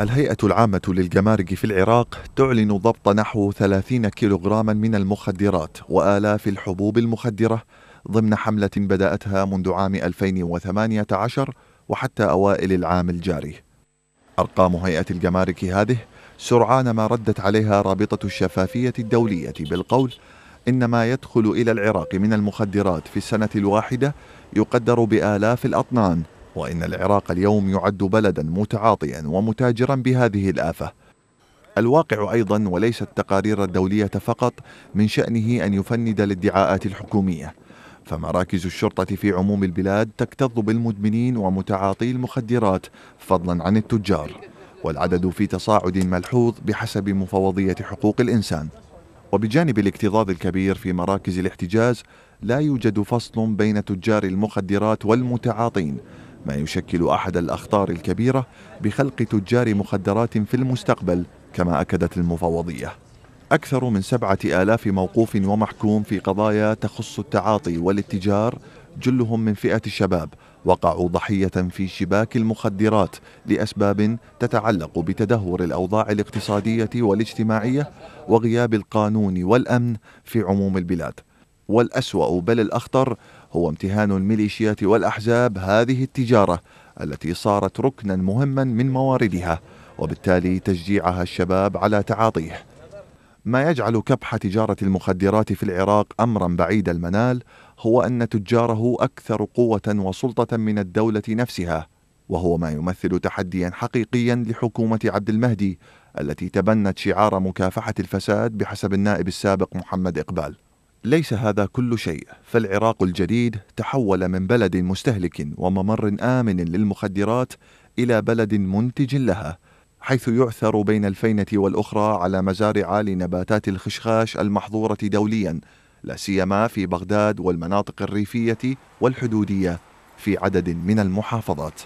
الهيئة العامة للجمارك في العراق تعلن ضبط نحو 30 كيلوغراما من المخدرات وآلاف الحبوب المخدرة ضمن حملة بدأتها منذ عام 2018 وحتى أوائل العام الجاري. أرقام هيئة الجمارك هذه سرعان ما ردت عليها رابطة الشفافية الدولية بالقول إن ما يدخل إلى العراق من المخدرات في السنة الواحدة يقدر بآلاف الأطنان وإن العراق اليوم يعد بلدا متعاطيا ومتاجرا بهذه الآفة الواقع أيضا وليس التقارير الدولية فقط من شأنه أن يفند الادعاءات الحكومية فمراكز الشرطة في عموم البلاد تكتظ بالمدمنين ومتعاطي المخدرات فضلا عن التجار والعدد في تصاعد ملحوظ بحسب مفوضية حقوق الإنسان وبجانب الاكتظاظ الكبير في مراكز الاحتجاز لا يوجد فصل بين تجار المخدرات والمتعاطين ما يشكل أحد الأخطار الكبيرة بخلق تجار مخدرات في المستقبل كما أكدت المفوضية أكثر من سبعة آلاف موقوف ومحكوم في قضايا تخص التعاطي والاتجار جلهم من فئة الشباب وقعوا ضحية في شباك المخدرات لأسباب تتعلق بتدهور الأوضاع الاقتصادية والاجتماعية وغياب القانون والأمن في عموم البلاد والأسوأ بل الأخطر هو امتهان الميليشيات والأحزاب هذه التجارة التي صارت ركنا مهما من مواردها وبالتالي تشجيعها الشباب على تعاطيه ما يجعل كبح تجارة المخدرات في العراق أمرا بعيد المنال هو أن تجاره أكثر قوة وسلطة من الدولة نفسها وهو ما يمثل تحديا حقيقيا لحكومة عبد المهدي التي تبنت شعار مكافحة الفساد بحسب النائب السابق محمد إقبال ليس هذا كل شيء فالعراق الجديد تحول من بلد مستهلك وممر امن للمخدرات الى بلد منتج لها حيث يعثر بين الفينه والاخرى على مزارع لنباتات الخشخاش المحظوره دوليا لا سيما في بغداد والمناطق الريفيه والحدوديه في عدد من المحافظات